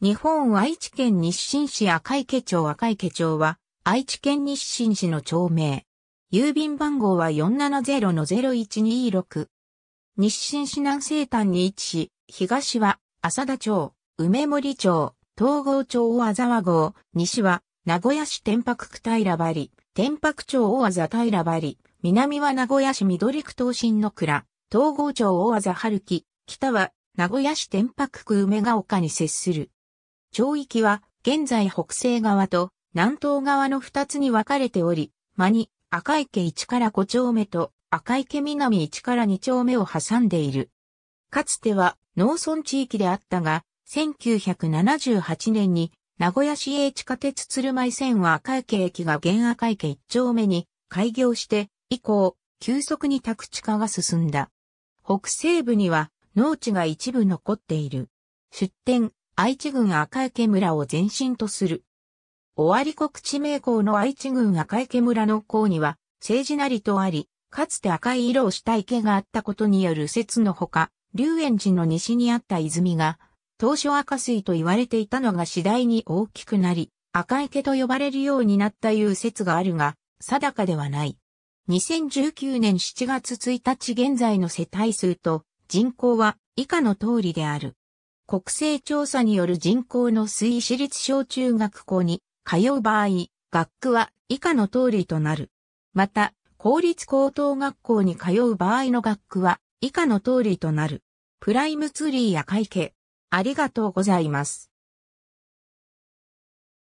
日本愛知県日清市赤池町赤池町は、愛知県日清市の町名。郵便番号は470-0126。日清市南西端に位置し、東は浅田町、梅森町、東郷町大沢郷、西は名古屋市天白区平張、天白町大沢平張、南は名古屋市緑区東新の倉、東郷町大沢春樹、北は名古屋市天白区梅ヶ丘に接する。町域は現在北西側と南東側の二つに分かれており、間に赤池1から5丁目と赤池南1から2丁目を挟んでいる。かつては農村地域であったが、1978年に名古屋市営地下鉄鶴舞線は赤池駅が現赤池1丁目に開業して以降、急速に宅地化が進んだ。北西部には農地が一部残っている。出店、愛知郡赤池村を前身とする。尾張国地名校の愛知郡赤池村の校には、政治なりとあり、かつて赤い色をした池があったことによる説のほか、龍園寺の西にあった泉が、当初赤水と言われていたのが次第に大きくなり、赤池と呼ばれるようになったいう説があるが、定かではない。2019年7月1日現在の世帯数と人口は以下の通りである。国勢調査による人口の推移私立小中学校に通う場合、学区は以下の通りとなる。また、公立高等学校に通う場合の学区は以下の通りとなる。プライムツリーや会計。ありがとうございます。